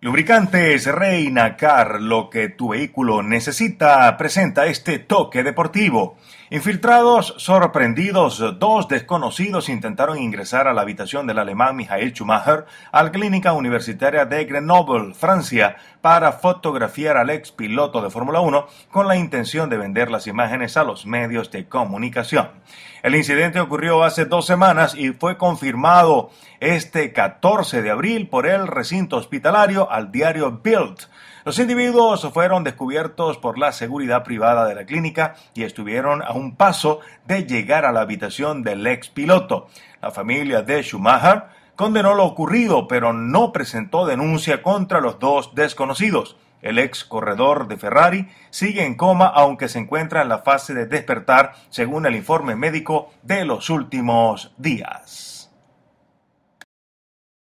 Lubricantes Reina lo que tu vehículo necesita, presenta este toque deportivo. Infiltrados, sorprendidos, dos desconocidos intentaron ingresar a la habitación del alemán Michael Schumacher a la clínica universitaria de Grenoble, Francia, para fotografiar al ex piloto de Fórmula 1 con la intención de vender las imágenes a los medios de comunicación. El incidente ocurrió hace dos semanas y fue confirmado este 14 de abril por el recinto hospitalario al diario Bild. Los individuos fueron descubiertos por la seguridad privada de la clínica y estuvieron a un paso de llegar a la habitación del ex piloto. La familia de Schumacher condenó lo ocurrido, pero no presentó denuncia contra los dos desconocidos. El ex corredor de Ferrari sigue en coma aunque se encuentra en la fase de despertar, según el informe médico de los últimos días.